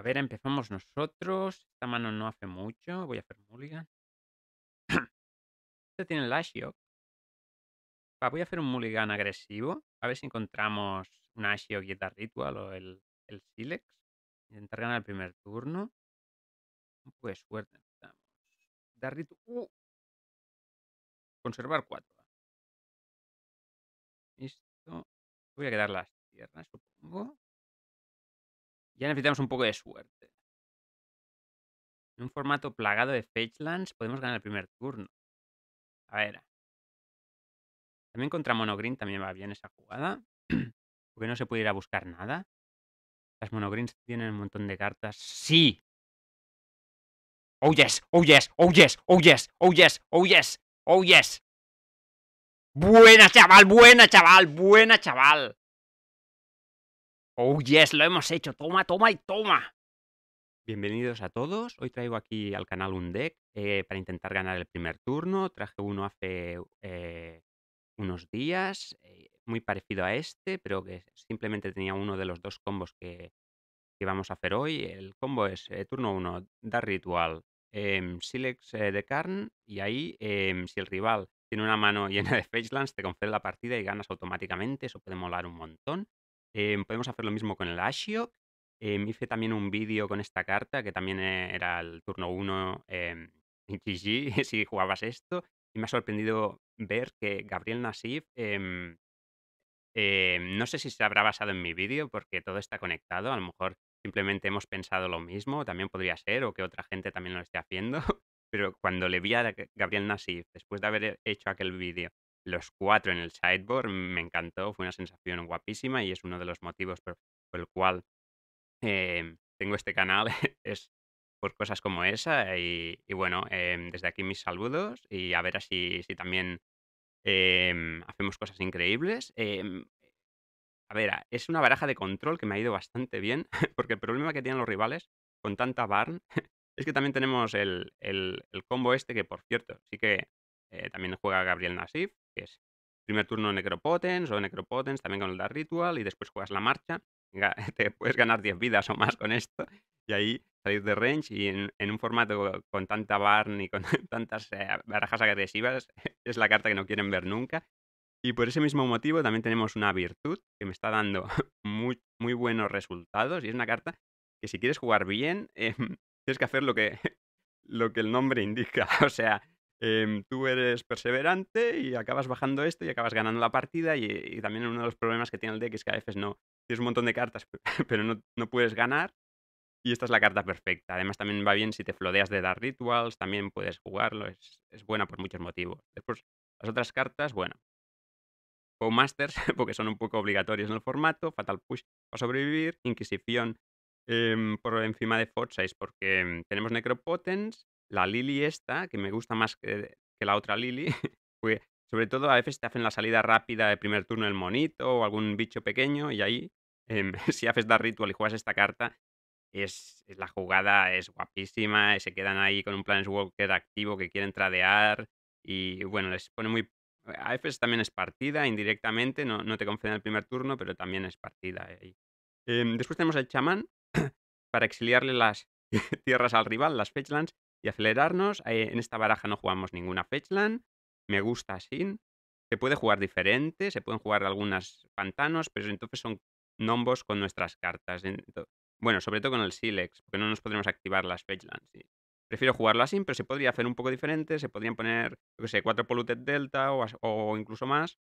A ver, empezamos nosotros. Esta mano no hace mucho. Voy a hacer mulligan. este tiene el Ashiok. voy a hacer un mulligan agresivo. A ver si encontramos un Ashiok y el Ritual o el, Silex. Intentar ganar el primer turno. Pues poco suerte uh. Conservar cuatro. Listo. Voy a quedar las tierras, supongo. Ya necesitamos un poco de suerte. En un formato plagado de fetchlands podemos ganar el primer turno. A ver. También contra Monogreen también va bien esa jugada. Porque no se puede ir a buscar nada. Las Monogreens tienen un montón de cartas. ¡Sí! ¡Oh yes! ¡Oh yes! ¡Oh yes! ¡Oh yes! ¡Oh yes! ¡Oh yes! ¡Oh yes! ¡Buena, chaval! ¡Buena, chaval! ¡Buena, chaval! Oh, yes, lo hemos hecho. Toma, toma y toma. Bienvenidos a todos. Hoy traigo aquí al canal un deck eh, para intentar ganar el primer turno. Traje uno hace eh, unos días, eh, muy parecido a este, pero que simplemente tenía uno de los dos combos que, vamos a hacer hoy. El combo es turno 1, dar ritual, em, Silex de Karn y ahí em, si el rival tiene una mano llena de Facelands, te concede la partida y ganas automáticamente. Eso puede molar un montón. Em, podemos hacer lo mismo con el Ashio. me em, hice también un vídeo con esta carta, que también e, era el turno 1 em, en GG, si jugabas esto. Y me ha sorprendido ver que Gabriel Nassif, no sé si se habrá basado en mi vídeo, porque todo está conectado. A lo mejor simplemente hemos pensado lo mismo, también podría ser, o que otra gente también lo esté haciendo. Pero cuando le vi a Gabriel Nassif, después de haber hecho aquel vídeo, los cuatro en el sideboard. Me encantó, fue una sensación guapísima y es uno de los motivos por, el cual eh, tengo este canal. es por cosas como esa. Y, bueno, em, desde aquí mis saludos y a ver si, si también em, hacemos cosas increíbles. Em, a ver, ah, es una baraja de control que me ha ido bastante bien, porque el problema que tienen los rivales con tanta barn es que también tenemos el combo este, que por cierto, sí que eh, también juega Gabriel Nasif, que es primer turno Necropotens o Necropotens, también con el Dark Ritual, y después juegas la marcha. Te puedes ganar 10 vidas o más con esto, y ahí salir de range. Y en, un formato con tanta barn y con tantas eh, barajas agresivas, es la carta que no quieren ver nunca. Y por ese mismo motivo también tenemos una virtud que me está dando muy, buenos resultados, y es una carta que si quieres jugar bien, eh, tienes que hacer lo que, lo que el nombre indica. O sea, Em, tú eres perseverante y acabas bajando esto y acabas ganando la partida y, también uno de los problemas que tiene el deck es que a veces no tienes un montón de cartas pero no, puedes ganar y esta es la carta perfecta. Además también va bien si te flodeas de dar rituals, también puedes jugarlo, es, buena por muchos motivos. Después las otras cartas, bueno, o Masters, porque son un poco obligatorios en el formato, Fatal Push para sobrevivir, Inquisición em, por encima de Fortsize porque em, tenemos Necropotence la Lily esta, que me gusta más que, la otra Lily, porque sobre todo a veces te hacen la salida rápida de primer turno el monito o algún bicho pequeño y ahí, em, si haces da ritual y juegas esta carta, es, la jugada es guapísima, se quedan ahí con un Planeswalker activo que quieren tradear y bueno, les pone muy... A veces también es partida indirectamente, no, no te confían el primer turno, pero también es partida. Em, después tenemos al chamán para exiliarle las tierras al rival, las fetchlands, y acelerarnos. Eh, en esta baraja no jugamos ninguna fetchland. Me gusta así. Se puede jugar diferente, se pueden jugar algunas pantanos, pero entonces son nombos con nuestras cartas. Bueno, sobre todo con el Silex, porque no nos podremos activar las fetchlands. Prefiero jugarlo así, pero se podría hacer un poco diferente. Se podrían poner, yo qué sé, cuatro Polluted Delta o, incluso más.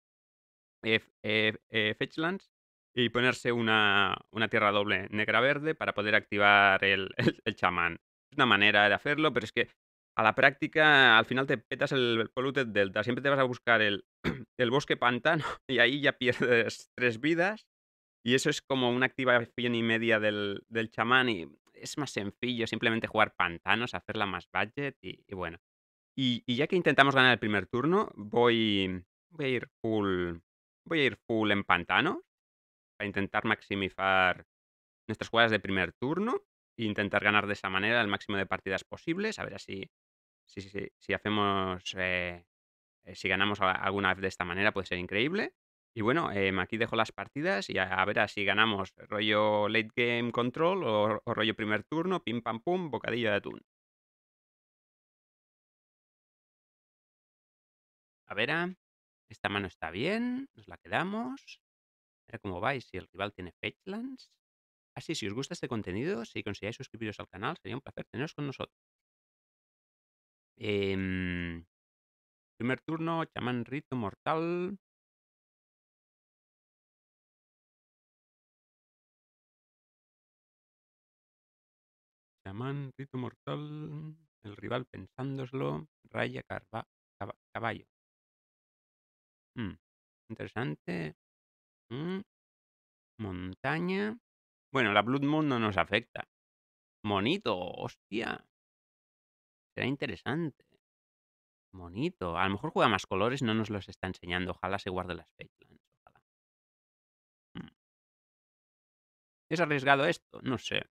Eh, eh, fetchlands y ponerse una, tierra doble negra-verde para poder activar el, el chamán una manera de hacerlo, pero es que a la práctica al final te petas el polluted delta. Siempre te vas a buscar el, bosque pantano y ahí ya pierdes tres vidas. Y eso es como una activación y media del, chamán y es más sencillo simplemente jugar pantanos, hacerla más budget y, bueno. Y, y, ya que intentamos ganar el primer turno, voy, voy a ir full voy a ir full en pantano para intentar maximizar nuestras jugadas de primer turno intentar ganar de esa manera el máximo de partidas posibles. A ver si, si, hacemos, eh, eh, si ganamos alguna vez de esta manera puede ser increíble. Y bueno, eh, aquí dejo las partidas y a, ver si ganamos rollo late game control o, rollo primer turno, pim pam pum, bocadillo de atún. A ver, ah, esta mano está bien, nos la quedamos. A ver cómo vais, si el rival tiene fechlands. Así, ah, si os gusta este contenido, si consideráis suscribiros al canal, sería un placer teneros con nosotros. Em, primer turno, chamán rito mortal. Chamán, rito mortal, el rival pensándoslo, raya carva, caballo. Hmm, interesante. Hmm, montaña. Bueno, la Blood Moon no nos afecta. Monito, hostia. Será interesante. Monito. A lo mejor juega más colores, no nos los está enseñando. Ojalá se guarde las Spaceland. Ojalá. Mm. ¿Es arriesgado esto? No sé.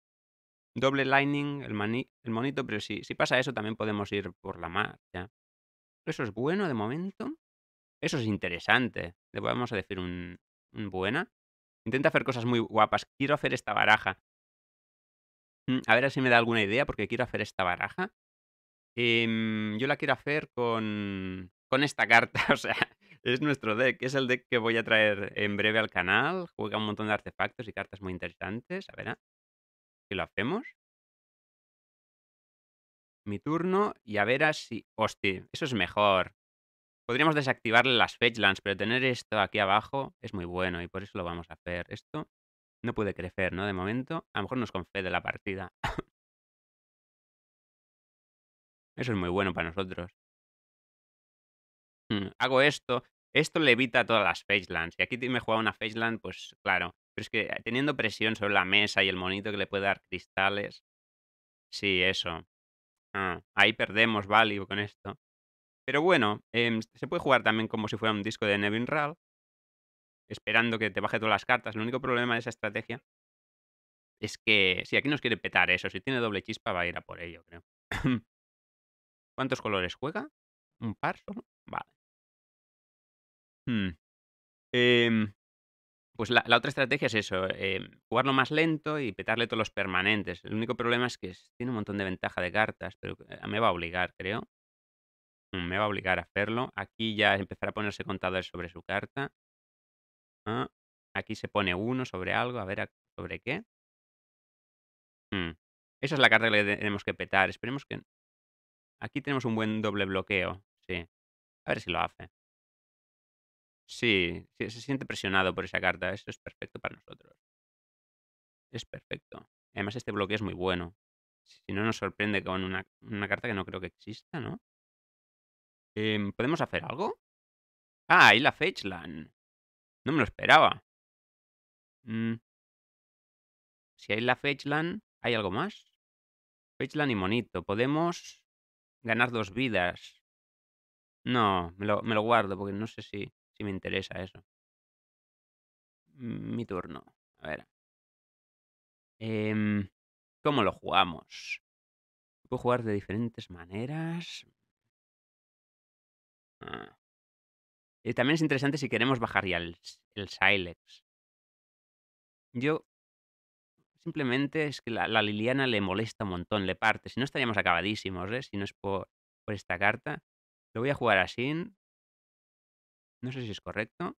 Doble Lightning, el, monito, pero si, pasa eso también podemos ir por la marcha. Eso es bueno de momento. Eso es interesante. Le podemos decir un buena. Intenta hacer cosas muy guapas. Quiero hacer esta baraja. Mm, a ver si me da alguna idea porque quiero hacer esta baraja. Em, yo la quiero hacer con, con esta carta. O sea, es nuestro deck. Es el deck que voy a traer en breve al canal. Juega un montón de artefactos y cartas muy interesantes. A ver si ah, lo hacemos. Mi turno y a ver ah, si... Hostia, eso es mejor. Podríamos desactivarle las fetchlands, pero tener esto aquí abajo es muy bueno y por eso lo vamos a hacer. Esto no puede crecer, ¿no? De momento, a lo mejor nos confede la partida. eso es muy bueno para nosotros. Mm, hago esto. Esto le evita todas las fetchlands. Y aquí me juega una fetchland, pues claro. Pero es que eh, teniendo presión sobre la mesa y el monito que le puede dar cristales. Sí, eso. Ah, ahí perdemos value con esto. Pero bueno, em, se puede jugar también como si fuera un disco de Nevin esperando que te baje todas las cartas. El único problema de esa estrategia es que si aquí nos quiere petar eso, si tiene doble chispa va a ir a por ello, creo. ¿Cuántos colores juega? ¿Un par Vale. Hmm. Em, pues la, otra estrategia es eso, em, jugarlo más lento y petarle todos los permanentes. El único problema es que tiene un montón de ventaja de cartas, pero eh, me va a obligar, creo me va a obligar a hacerlo. Aquí ya empezará a ponerse contadores sobre su carta. Ah, aquí se pone uno sobre algo, a ver sobre qué. Mm, esa es la carta que le tenemos que petar. Esperemos que... Aquí tenemos un buen doble bloqueo. Sí. A ver si lo hace. Sí, se siente presionado por esa carta. Eso es perfecto para nosotros. Es perfecto. Además, este bloqueo es muy bueno. Si no, nos sorprende con una, una carta que no creo que exista, ¿no? Em, ¿Podemos hacer algo? Ah, hay la Fetchland. No me lo esperaba. Mm. Si hay la Fetchland, ¿hay algo más? Fetchland y Monito. Podemos ganar dos vidas. No, me lo, guardo porque no sé si, si me interesa eso. Mm, mi turno. A ver. Em, ¿Cómo lo jugamos? Puedo jugar de diferentes maneras. Ah. Y también es interesante si queremos bajar ya el, el Silex. Yo. Simplemente es que la, Liliana le molesta un montón, le parte. Si no estaríamos acabadísimos, ¿eh? Si no es por, esta carta. Lo voy a jugar así. No sé si es correcto.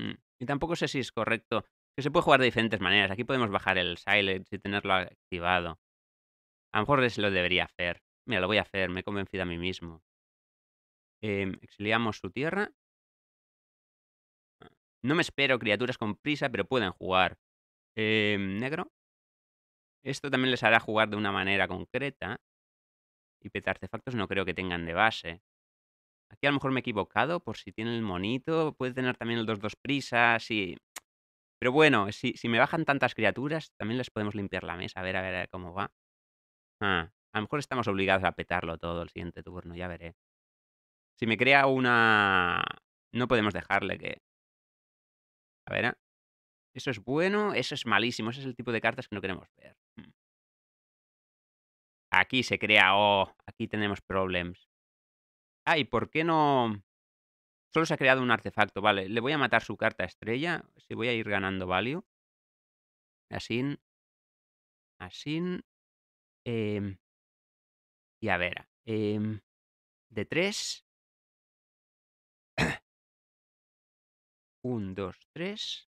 Mm, y tampoco sé si es correcto. Que se puede jugar de diferentes maneras. Aquí podemos bajar el Silex y tenerlo activado. A lo mejor se lo debería hacer. Mira, lo voy a hacer, me he convencido a mí mismo. Em, exiliamos su tierra. Ah, no me espero criaturas con prisa, pero pueden jugar. Em, negro. Esto también les hará jugar de una manera concreta. Y petar artefactos no creo que tengan de base. Aquí a lo mejor me he equivocado por si tiene el monito. Puede tener también el 2-2 prisa. Sí. Pero bueno, si, me bajan tantas criaturas, también les podemos limpiar la mesa. A ver, a ver, a ver cómo va. Ah, a lo mejor estamos obligados a petarlo todo el siguiente turno, ya veré. Si me crea una... No podemos dejarle que... A ver, ¿eh? Eso es bueno, eso es malísimo. Ese es el tipo de cartas que no queremos ver. Mm. Aquí se crea... Oh, aquí tenemos problemas. Ah, ¿y por qué no...? Solo se ha creado un artefacto, vale. Le voy a matar su carta estrella. Si voy a ir ganando value. Así. Así. Eh, em, y a ver, em, de tres. 1, dos, tres.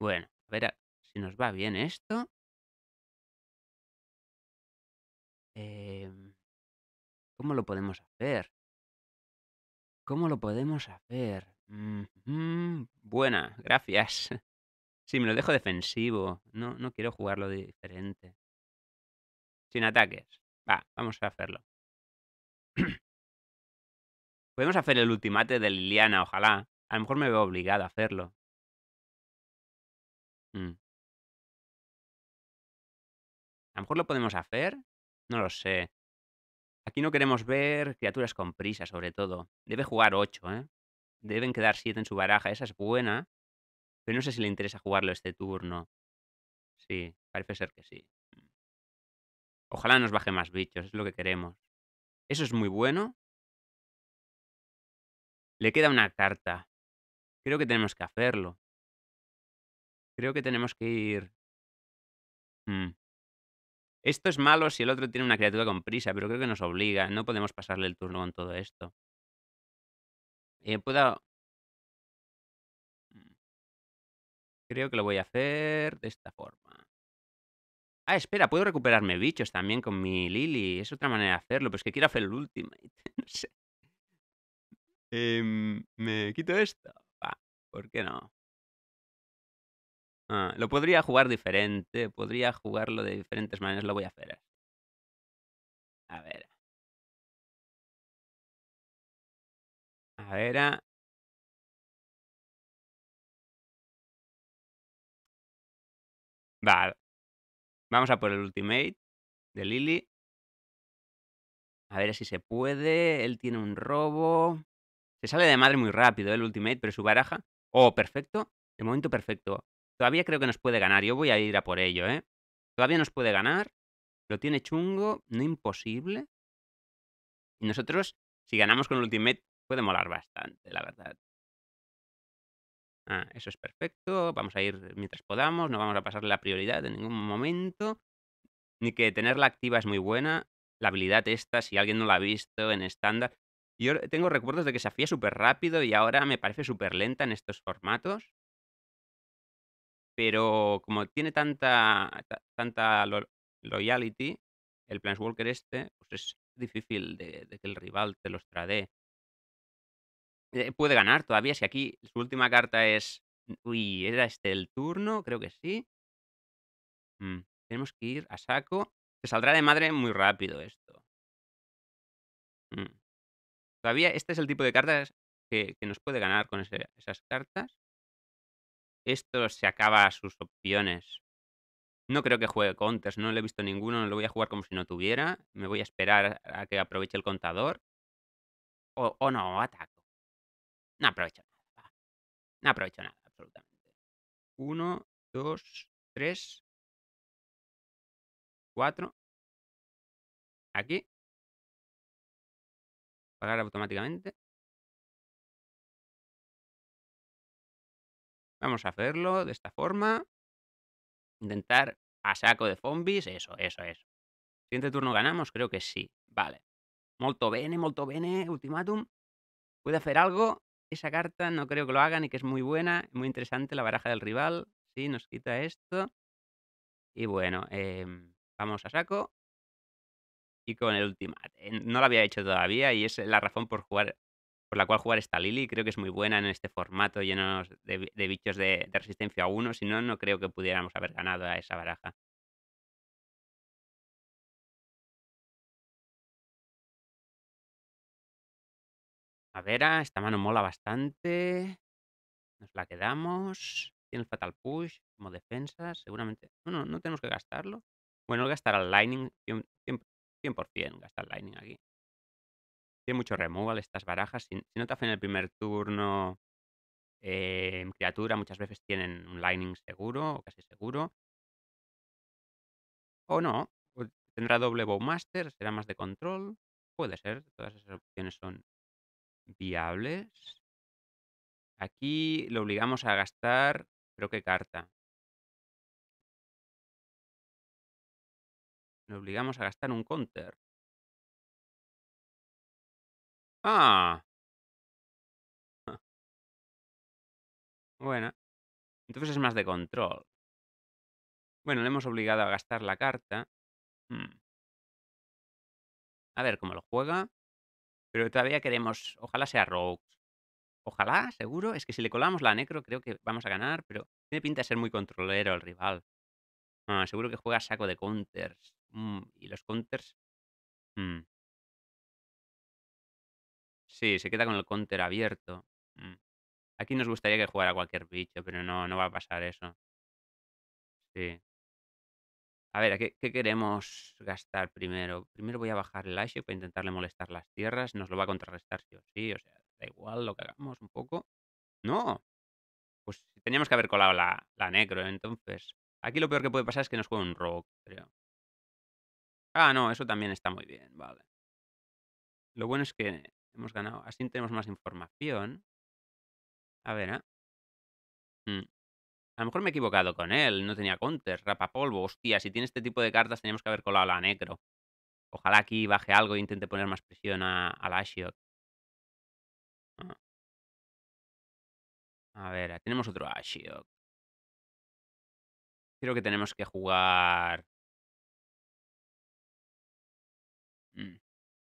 Bueno, a ver si nos va bien esto. Em, ¿Cómo lo podemos hacer? ¿Cómo lo podemos hacer? buena, gracias. Sí, me lo dejo defensivo. No, no quiero jugarlo diferente. Sin ataques. Va, vamos a hacerlo. Podemos hacer el ultimate de Liliana, ojalá. A lo mejor me veo obligado a hacerlo. Mm. A lo mejor lo podemos hacer. No lo sé. Aquí no queremos ver criaturas con prisa, sobre todo. Debe jugar 8, ¿eh? Deben quedar 7 en su baraja. Esa es buena. Pero no sé si le interesa jugarlo este turno. Sí, parece ser que sí. Ojalá nos baje más bichos, es lo que queremos. Eso es muy bueno. Le queda una carta. Creo que tenemos que hacerlo. Creo que tenemos que ir... Mm. Esto es malo si el otro tiene una criatura con prisa, pero creo que nos obliga. No podemos pasarle el turno con todo esto. Eh, puedo... Mm. Creo que lo voy a hacer de esta forma. Ah, espera, puedo recuperarme bichos también con mi Lily. Es otra manera de hacerlo, pero es que quiero hacer el Ultimate. no sé. Em, ¿Me quito esto? Va, ¿por qué no? Ah, lo podría jugar diferente, podría jugarlo de diferentes maneras, lo voy a hacer. A ver. A ver. Ah. Vale. Vamos a por el ultimate de Lily. A ver si se puede. Él tiene un robo. Se sale de madre muy rápido ¿eh? el ultimate, pero su baraja... Oh, perfecto. El momento perfecto. Todavía creo que nos puede ganar. Yo voy a ir a por ello, ¿eh? Todavía nos puede ganar. Lo tiene chungo. No imposible. Y nosotros, si ganamos con el ultimate, puede molar bastante, la verdad. Ah, eso es perfecto. Vamos a ir mientras podamos. No vamos a pasarle la prioridad en ningún momento. Ni que tenerla activa es muy buena. La habilidad esta, si alguien no la ha visto en estándar. Yo tengo recuerdos de que se hacía súper rápido y ahora me parece súper lenta en estos formatos. Pero como tiene tanta, tanta loyalty, el Planeswalker este, pues es difícil de, de que el rival te los tradee. Eh, puede ganar todavía, si aquí su última carta es... Uy, ¿era este el turno? Creo que sí. Mm, tenemos que ir a saco. Se saldrá de madre muy rápido esto. Mm. Todavía este es el tipo de cartas que, nos puede ganar con esas cartas. Esto se acaba sus opciones. No creo que juegue contes no le he visto ninguno, no lo voy a jugar como si no tuviera. Me voy a esperar a que aproveche el contador. O, no, ataca. No aprovecho nada. No aprovecho nada, absolutamente. Uno, dos, tres, cuatro. Aquí. Pagar automáticamente. Vamos a hacerlo de esta forma. Intentar a saco de zombies. Eso, eso, eso. Siguiente turno ganamos, creo que sí. Vale. Molto bene, molto bene, ultimatum. ¿Puede hacer algo? esa carta no creo que lo hagan y que es muy buena, muy interesante la baraja del rival. Sí, nos quita esto. Y bueno, em, vamos a saco. Y con el ultimate. No lo había hecho todavía y es la razón por jugar por la cual jugar esta Lily. Creo que es muy buena en este formato lleno de, bichos de, de resistencia a uno. Si no, no creo que pudiéramos haber ganado a esa baraja. esta mano mola bastante. Nos la quedamos. Tiene el Fatal Push como defensa, seguramente. No, no, no tenemos que gastarlo. Bueno, gastar al Lightning, 100%, gastar gastar Lightning aquí. Tiene mucho removal estas barajas. Si, no te el primer turno eh, criatura, muchas veces tienen un Lightning seguro, o casi seguro. O no, tendrá doble Bowmaster, será más de control. Puede ser, todas esas opciones son viables. Aquí lo obligamos a gastar, creo que carta. Lo obligamos a gastar un counter. Ah. ah. Bueno. Entonces es más de control. Bueno, le hemos obligado a gastar la carta. Hmm. A ver cómo lo juega. Pero todavía queremos, ojalá sea Rogue. Ojalá, seguro. Es que si le colamos la Necro, creo que vamos a ganar, pero tiene pinta de ser muy controlero el rival. Ah, seguro que juega saco de counters. Mm, y los counters. Mm. Sí, se queda con el counter abierto. Mm. Aquí nos gustaría que jugara cualquier bicho, pero no, no va a pasar eso. Sí. A ver, qué, queremos gastar primero? Primero voy a bajar el Ice para intentarle molestar las tierras. Nos lo va a contrarrestar sí o sí. O sea, da igual lo que hagamos un poco. No. Pues teníamos que haber colado la, negro, ¿eh? entonces. Aquí lo peor que puede pasar es que nos juegue un rock, creo. Ah, no, eso también está muy bien, vale. Lo bueno es que hemos ganado. Así tenemos más información. A ver, ¿eh? Mm. A lo mejor me he equivocado con él, no tenía counter, rapapolvo, hostia, si tiene este tipo de cartas tenemos que haber colado la necro. Ojalá aquí baje algo e intente poner más presión a, la Ashiok. Ah. A ver, ah, tenemos otro Ashiok. Creo que tenemos que jugar... Mm.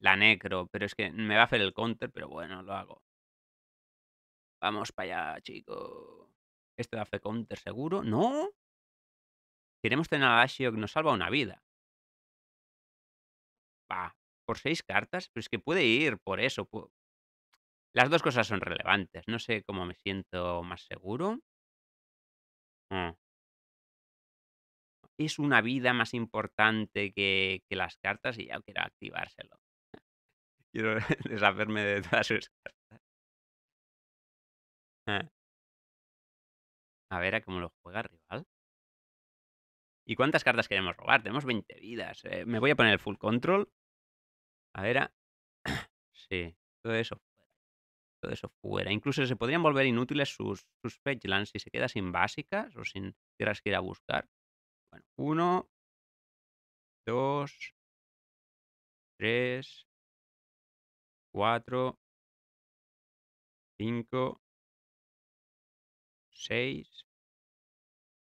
La necro, pero es que me va a hacer el counter, pero bueno, lo hago. Vamos para allá, chicos. Este da counter seguro. ¡No! Queremos tener a que nos salva una vida. Va, por seis cartas, pero es que puede ir por eso. Las dos cosas son relevantes. No sé cómo me siento más seguro. Mm. Es una vida más importante que, que las cartas y ya quiero activárselo. quiero deshacerme de todas sus cartas. Ah. A ver a cómo lo juega rival. ¿Y cuántas cartas queremos robar? Tenemos 20 vidas. Eh, me voy a poner el full control. A ver. Sí, todo eso fuera. Todo eso fuera. Incluso se podrían volver inútiles sus, sus Fetchlands si se queda sin básicas o sin tierras que ir a buscar. Bueno, uno, dos, tres, cuatro, cinco,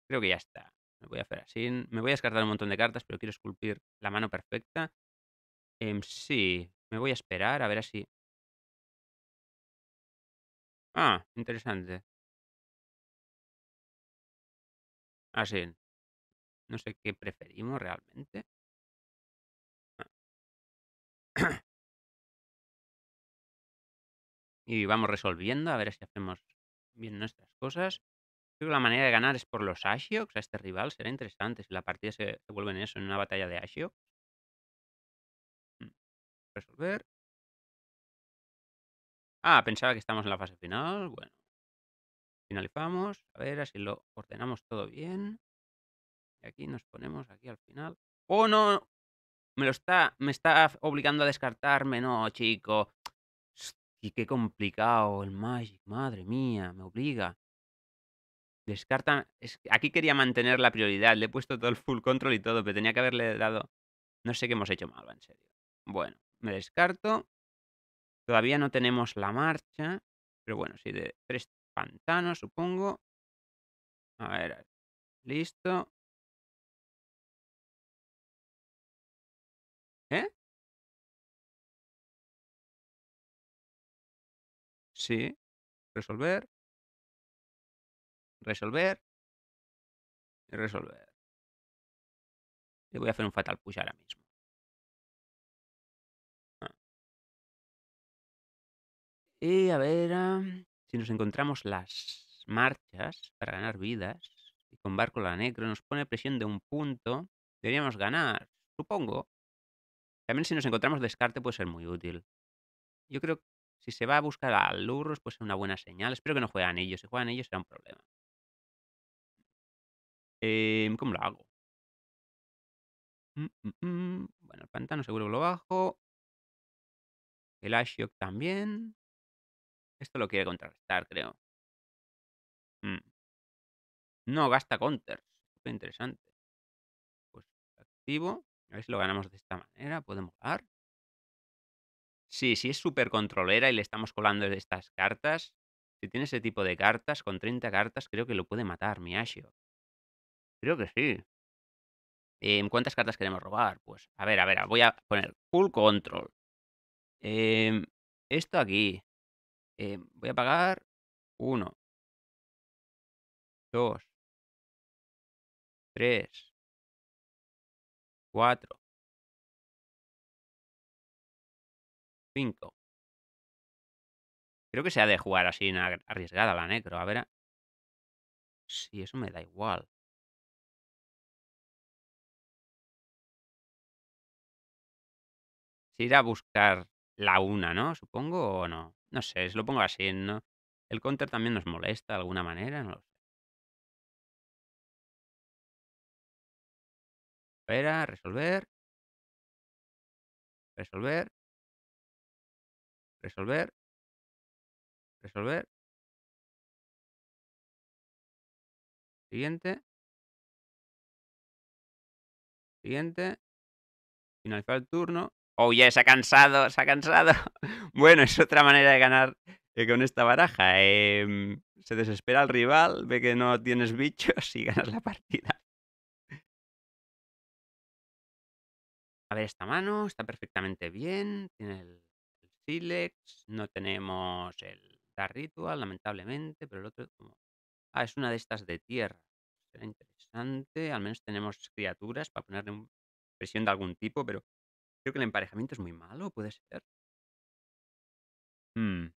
Creo que ya está. Me voy a hacer así. Me voy a descartar un montón de cartas, pero quiero esculpir la mano perfecta. Em, sí, me voy a esperar a ver así. Ah, interesante. Así. Ah, no sé qué preferimos realmente. Ah. y vamos resolviendo, a ver si hacemos bien nuestras cosas. Creo que la manera de ganar es por los Ashioks a este rival. Será interesante si la partida se, vuelve en eso, en una batalla de Ashioks. Mm, resolver. Ah, pensaba que estamos en la fase final. Bueno. Finalizamos. A ver, así lo ordenamos todo bien. Y aquí nos ponemos aquí al final. ¡Oh, no! Me lo está. Me está obligando a descartarme. No, chico. Y qué complicado el Magic, madre mía, me obliga. Descarta. aquí quería mantener la prioridad. Le he puesto todo el full control y todo, pero tenía que haberle dado. No sé qué hemos hecho mal, en serio. Bueno, me descarto. Todavía no tenemos la marcha. Pero bueno, sí, de tres pantanos, supongo. A ver. Listo. ¿Eh? Sí. Resolver. Resolver. Y resolver. Le voy a hacer un fatal push ahora mismo. Ah. Y a ver si nos encontramos las marchas para ganar vidas. Y con barco la negro nos pone presión de un punto. Deberíamos ganar, supongo. También si nos encontramos descarte puede ser muy útil. Yo creo que si se va a buscar a Lurros puede ser una buena señal. Espero que no juegan ellos. Si juegan ellos será un problema. Em, ¿cómo lo hago? Mm, mm, mm, bueno, el pantano seguro lo bajo. El Ashiok también. Esto lo quiere contrarrestar, creo. No gasta counters. Súper interesante. Pues activo. A ver si lo ganamos de esta manera. Podemos dar. Sí, sí es súper controlera y le estamos colando estas cartas. Si tiene ese tipo de cartas, con 30 cartas, creo que lo puede matar mi Ashiok. Creo que sí. Em, ¿Cuántas cartas queremos robar? Pues, a ver, a ver, voy a poner full control. Em, esto aquí. Em, voy a pagar uno. Dos. Tres. Cuatro. Cinco. Creo que se ha de jugar así, en arriesgada la necro. A ver. Sí, eso me da igual. ir a buscar la una, ¿no? Supongo, o no. No sé, se lo pongo así, ¿no? El counter también nos molesta de alguna manera, no lo sé. Espera, resolver. Resolver. Resolver. Resolver. Siguiente. Siguiente. Finalizar el turno. Oh, se ha cansado, se ha cansado. Bueno, es otra manera de ganar eh, con esta baraja. Em, se desespera el rival, ve que no tienes bichos y ganas la partida. A ver, esta mano está perfectamente bien. Tiene el, Silex. No tenemos el Dark Ritual, lamentablemente, pero el otro... Ah, es una de estas de tierra. Será interesante. Al menos tenemos criaturas para ponerle presión de algún tipo, pero Creo que el emparejamiento es muy malo, ¿puede ser? el mm.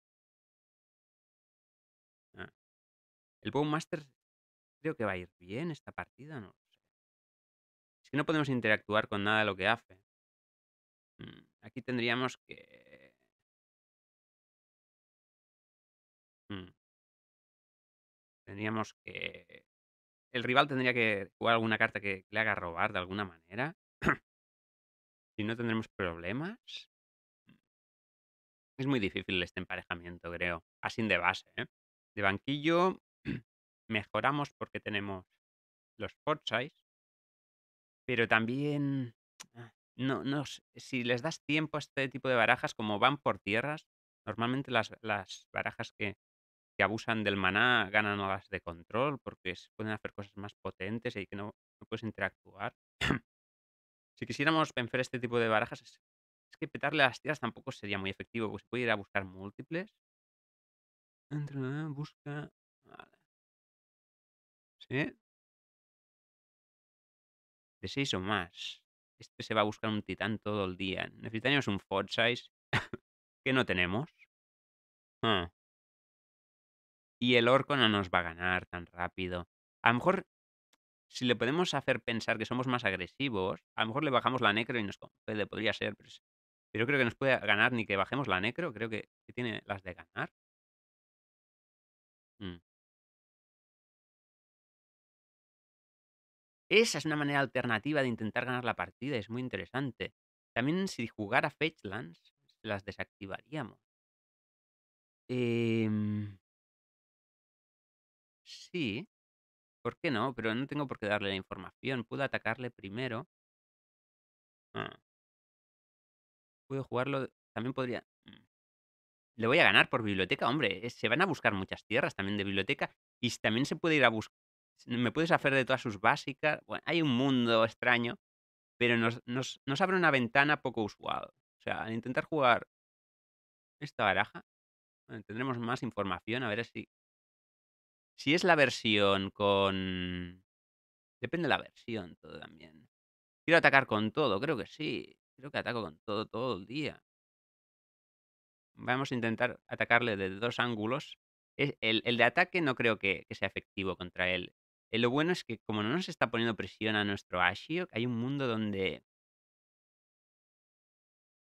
Ah. El Bowmaster creo que va a ir bien esta partida, no lo sé. Es que no podemos interactuar con nada de lo que hace. Mm, aquí tendríamos que... Mm. Tendríamos que... El rival tendría que jugar alguna carta que le haga robar de alguna manera. si no tendremos problemas. Es muy difícil este emparejamiento, creo. Así de base, ¿eh? De banquillo mejoramos porque tenemos los fort size, pero también ah, no, no, si les das tiempo a este tipo de barajas, como van por tierras, normalmente las, barajas que, abusan del maná ganan a las de control porque se pueden hacer cosas más potentes y que no, no puedes interactuar. Si quisiéramos vencer este tipo de barajas, es, que petarle a las tierras tampoco sería muy efectivo, pues se puede ir a buscar múltiples. Entra, busca. ¿Sí? De seis o más. Este se va a buscar un titán todo el día. Necesitaríamos un fort size que no tenemos. Ah. Y el orco no nos va a ganar tan rápido. A lo mejor si le podemos hacer pensar que somos más agresivos, a lo mejor le bajamos la necro y nos podría ser, pero, pero creo que nos puede ganar ni que bajemos la necro, creo que, tiene las de ganar. Mm. Esa es una manera alternativa de intentar ganar la partida, es muy interesante. También si jugara Fetchlands, las desactivaríamos. Em. Sí. ¿Por qué no? Pero no tengo por qué darle la información. Puedo atacarle primero. Ah. Puedo jugarlo. También podría. Mm, le voy a ganar por biblioteca, hombre. Se van a buscar muchas tierras también de biblioteca. Y también se puede ir a buscar. Me puedes hacer de todas sus básicas. Bueno, hay un mundo extraño. Pero nos, nos, nos abre una ventana poco usual. O sea, al intentar jugar esta baraja, eh, tendremos más información. A ver si si es la versión con... Depende de la versión todo también. Quiero atacar con todo, creo que sí. Creo que ataco con todo todo el día. Vamos a intentar atacarle desde dos ángulos. E, el, de ataque no creo que, sea efectivo contra él. Eh, lo bueno es que como no nos está poniendo presión a nuestro Ashio, hay un mundo donde...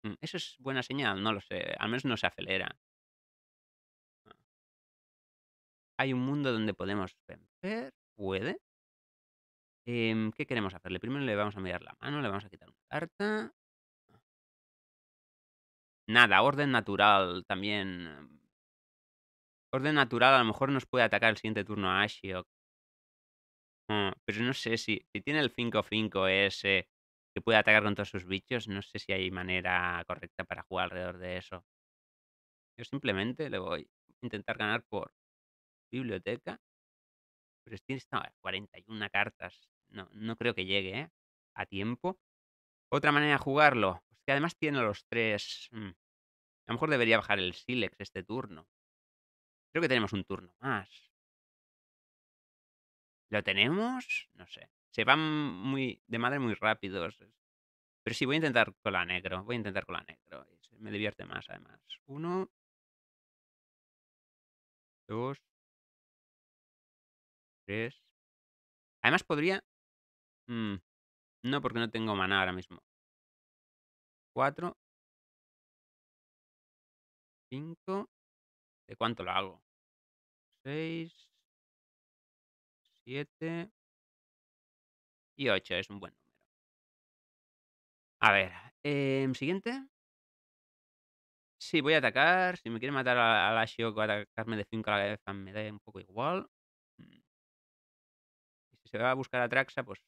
Mm, eso es buena señal, no lo sé. Al menos no se acelera. hay un mundo donde podemos vencer, puede. Em, ¿Qué queremos hacerle? Primero le vamos a mirar la mano, le vamos a quitar una carta. Nada, orden natural también. Em. Orden natural a lo mejor nos puede atacar el siguiente turno a Ashiok. Ah, pero no sé si, si tiene el 5-5 ese que puede atacar con todos sus bichos, no sé si hay manera correcta para jugar alrededor de eso. Yo simplemente le voy a intentar ganar por biblioteca, pero tienes y 41 cartas. No, no creo que llegue ¿eh? a tiempo. Otra manera de jugarlo, que además tiene los tres... Mm, a lo mejor debería bajar el Silex este turno. Creo que tenemos un turno más. ¿Lo tenemos? No sé. Se van muy de madre muy rápidos. Pero sí, voy a intentar con la negro. Voy a intentar con la negro. Me divierte más, además. Uno. Dos. 3. Además podría... Mm, no, porque no tengo maná ahora mismo. 4. 5. ¿De cuánto lo hago? 6. 7. Y 8 es un buen número. A ver, em, siguiente. Sí, voy a atacar. Si me quiere matar a, a la a atacarme de 5 a la cabeza me da un poco igual se va a buscar a Traxa, pues.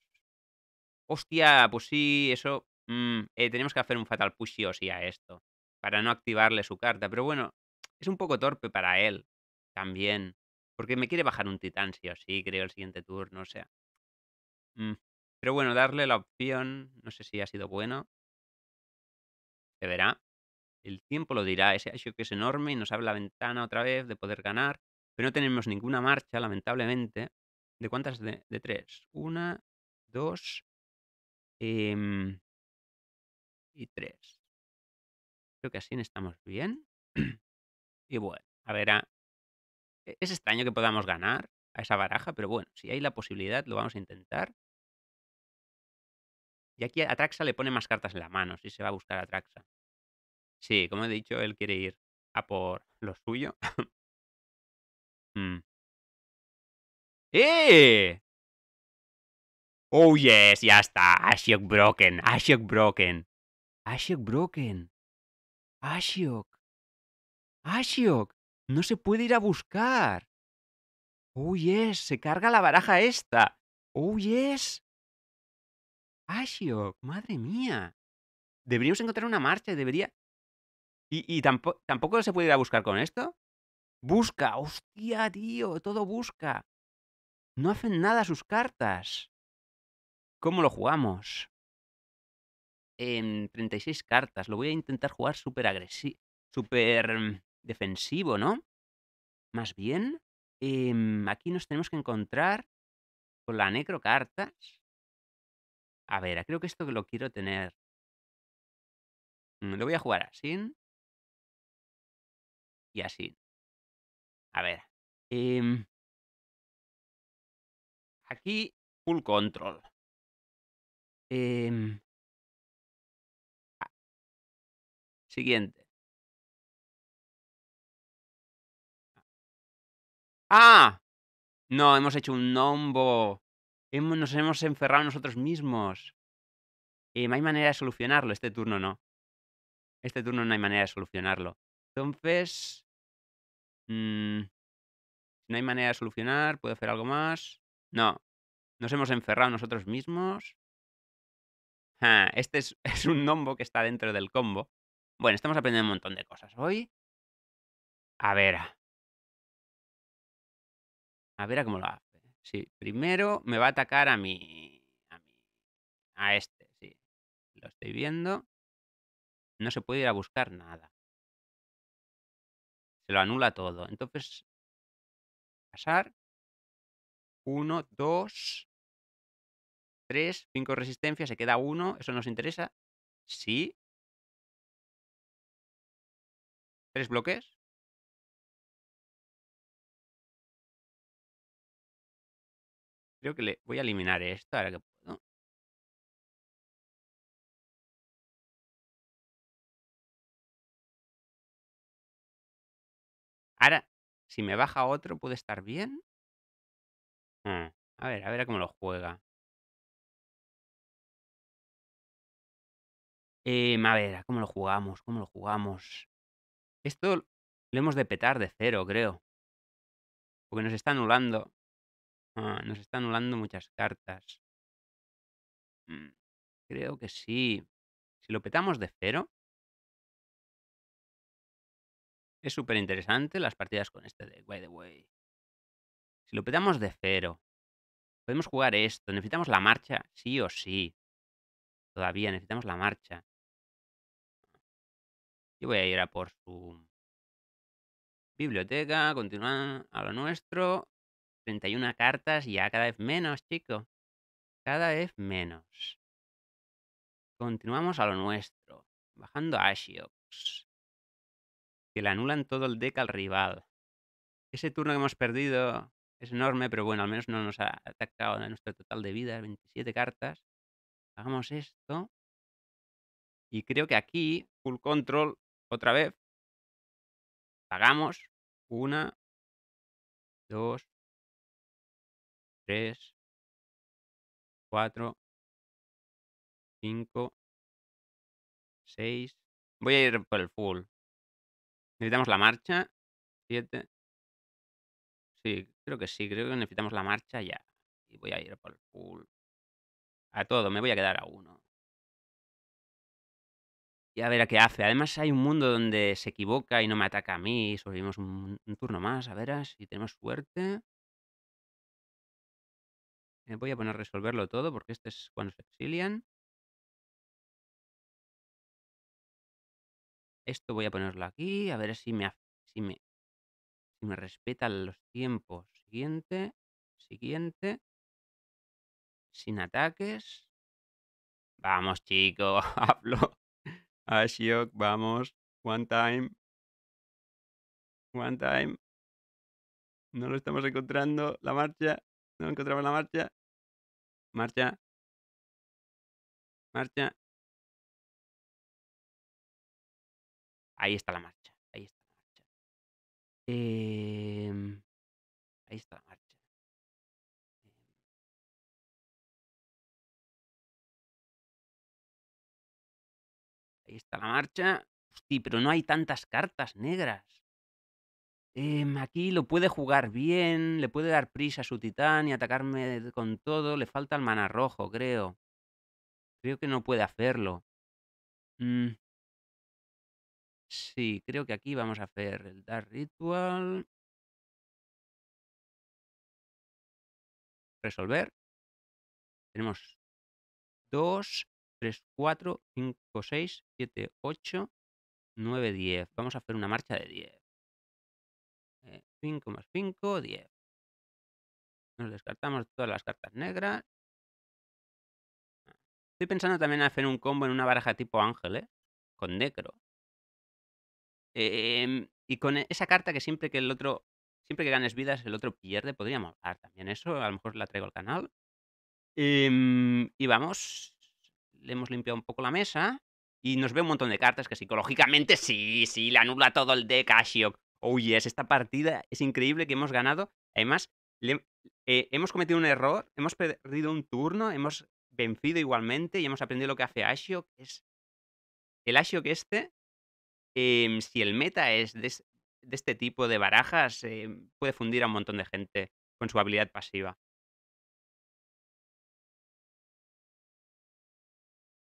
Hostia, pues sí, eso. Mm, eh, tenemos que hacer un fatal push sí o sí a esto. Para no activarle su carta. Pero bueno, es un poco torpe para él. También. Porque me quiere bajar un titán, sí o sí, creo, el siguiente turno. O sea. Mm, pero bueno, darle la opción. No sé si ha sido bueno. Se verá. El tiempo lo dirá. Ese hecho que es enorme y nos abre la ventana otra vez de poder ganar. Pero no tenemos ninguna marcha, lamentablemente. ¿De cuántas? De, tres. Una, dos em, y tres. Creo que así estamos bien. y bueno, a ver, e, es extraño que podamos ganar a esa baraja, pero bueno, si hay la posibilidad, lo vamos a intentar. Y aquí a Traxa le pone más cartas en la mano, si se va a buscar a Traxa. Sí, como he dicho, él quiere ir a por lo suyo. Mm. ¡Eh! Oh yes, ya está. ¡Ashok Broken, ¡Ashok Broken. ¡Ashok Broken. ¡Ashok! ¡Ashok! No se puede ir a buscar. Oh yes, se carga la baraja esta. Oh yes. ¡Ashok! madre mía. Deberíamos encontrar una marcha, debería... ¿Y, y tampoco se puede ir a buscar con esto? Busca, hostia, tío, todo busca. No hacen nada sus cartas. ¿Cómo lo jugamos? En 36 cartas. Lo voy a intentar jugar súper agresivo. Súper defensivo, ¿no? Más bien, em, aquí nos tenemos que encontrar con la cartas. A ver, ah, creo que esto lo quiero tener. Mm, lo voy a jugar así. Y así. A ver. Em, Aquí, full control. Em. Ah. Siguiente. ¡Ah! No, hemos hecho un nombo. nos hemos enferrado nosotros mismos. no em, hay manera de solucionarlo. Este turno no. Este turno no hay manera de solucionarlo. Entonces. Mm, no hay manera de solucionar. ¿Puedo hacer algo más? No, nos hemos enferrado nosotros mismos. Ah, este es, es un nombo que está dentro del combo. Bueno, estamos aprendiendo un montón de cosas hoy. A ver. A ver a cómo lo hace. Sí, primero me va a atacar a mi. A mi. A este, sí. Lo estoy viendo. No se puede ir a buscar nada. Se lo anula todo. Entonces. Pasar. 1, 2, 3, 5 resistencias, se queda 1, eso nos interesa. Sí. ¿Tres bloques? Creo que le voy a eliminar esto ahora que puedo. Ahora, si me baja otro, puede estar bien. Mm. a ver, a ver cómo lo juega. Eh, a ver, ¿a cómo lo jugamos? ¿Cómo lo jugamos? Esto lo hemos de petar de cero, creo. Porque nos está anulando. Ah, nos está anulando muchas cartas. Mm, creo que sí. Si lo petamos de cero, es súper interesante las partidas con este de by the way lo petamos de cero, podemos jugar esto. ¿Necesitamos la marcha? Sí o sí. Todavía necesitamos la marcha. Yo voy a ir a por su biblioteca, Continúa a lo nuestro. 31 cartas, ya cada vez menos, chico. Cada vez menos. Continuamos a lo nuestro. Bajando a Ashiox. Que le anulan todo el deck al rival. Ese turno que hemos perdido es enorme, pero bueno, al menos no nos ha atacado en nuestro total de vida. 27 cartas. Hagamos esto. Y creo que aquí, full control, otra vez, pagamos una, dos, tres, cuatro, cinco, seis. Voy a ir por el full. Necesitamos la marcha. Siete. Sí, Creo que sí, creo que necesitamos la marcha ya. Y voy a ir por el pool. A todo, me voy a quedar a uno. Y a ver a qué hace. Además hay un mundo donde se equivoca y no me ataca a mí. Y sobrevivimos un, turno más. A ver si tenemos suerte. Me eh, voy a poner a resolverlo todo porque este es cuando se exilian. Esto voy a ponerlo aquí. A ver si me y me respetan los tiempos. Siguiente, siguiente. Sin ataques. Vamos, chico, hablo. Shiok. vamos. One time. One time. No lo estamos encontrando. La marcha. No encontramos la marcha. Marcha. Marcha. Ahí está la marcha. Em, ahí está, marcha. Em. Ahí está la marcha. Sí, pero no hay tantas cartas negras. Eh, aquí lo puede jugar bien, le puede dar prisa a su titán y atacarme con todo. Le falta el mana rojo, creo. Creo que no puede hacerlo. Mm. Sí, creo que aquí vamos a hacer el Dark Ritual, resolver. Tenemos 2, 3, 4, 5, 6, 7, 8, 9, 10. Vamos a hacer una marcha de 10. 5 eh, más 5, 10. Nos descartamos todas las cartas negras. Estoy pensando también en hacer un combo en una baraja tipo ángel, ¿eh? Con necro. Em, y con e, esa carta que siempre que el otro, siempre que ganes vidas, el otro pierde, podríamos hablar también eso, a lo mejor la traigo al canal. Em, y vamos, le hemos limpiado un poco la mesa y nos ve un montón de cartas que psicológicamente sí, sí, le anula todo el deck a Oye, Oh yes, esta partida es increíble que hemos ganado. Además, eh, hemos cometido un error, hemos perdido un turno, hemos vencido igualmente y hemos aprendido lo que hace Ashiok. Es... El Ashiok este Em, si el meta es de, este tipo de barajas, eh, puede fundir a un montón de gente con su habilidad pasiva.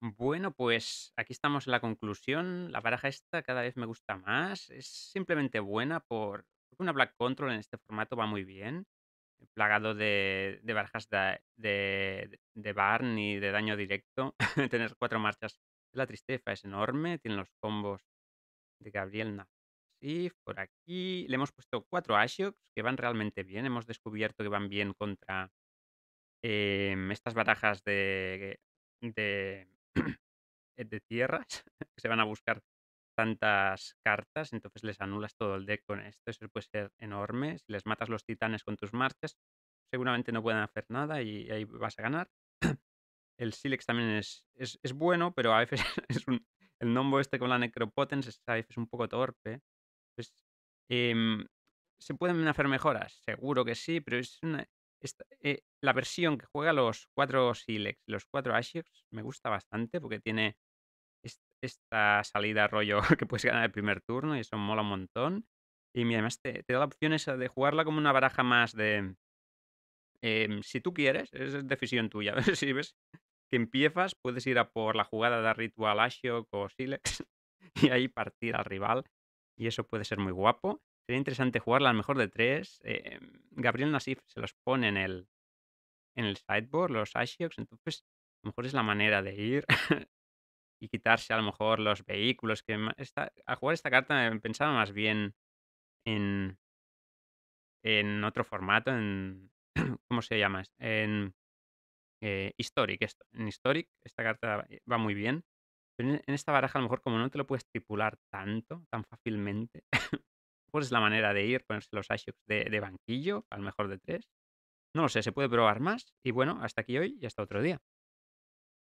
Bueno, pues aquí estamos en la conclusión. La baraja esta cada vez me gusta más. Es simplemente buena por porque una Black Control en este formato va muy bien. Plagado de, barajas de, bar ni barn y de daño directo. Tener cuatro marchas. La tristeza es enorme. Tiene los combos de Gabriel por aquí le hemos puesto cuatro Ashoks que van realmente bien. Hemos descubierto que van bien contra em, estas barajas de, de, de tierras se van a buscar tantas cartas, entonces les anulas todo el deck con esto. Eso puede ser enorme. Si les matas los titanes con tus marchas, seguramente no pueden hacer nada y ahí vas a ganar. El Silex también es, es, es bueno, pero a veces es un, el nombre este con la necropotence es un poco torpe. Pues, em, ¿Se pueden hacer mejoras? Seguro que sí, pero es eh, la versión que juega los cuatro Silex, los cuatro ashix me gusta bastante porque tiene esta salida rollo que puedes ganar el primer turno y eso mola un montón. Y además te, da la opción esa de jugarla como una baraja más de... Em, si tú quieres, es decisión tuya. si ves que empiezas, puedes ir a por la jugada de Ritual Ashok o Silex y ahí partir al rival. Y eso puede ser muy guapo. Sería interesante jugarla al mejor de tres. Eh, Gabriel Nasif se los pone en el, en el sideboard, los Ashioks. Entonces, a lo mejor es la manera de ir y quitarse a lo mejor los vehículos. que está jugar esta carta pensaba más bien en, en otro formato, en... ¿Cómo se llama? En eh, historic. En Historic esta carta va eh, muy bien, pero en, esta baraja a lo mejor como no te lo puedes tripular tanto, tan fácilmente, pues es la manera de ir, ponerse los ashoks de, de banquillo, al mejor de tres. No lo sé, se puede probar más y bueno, hasta aquí hoy y hasta otro día.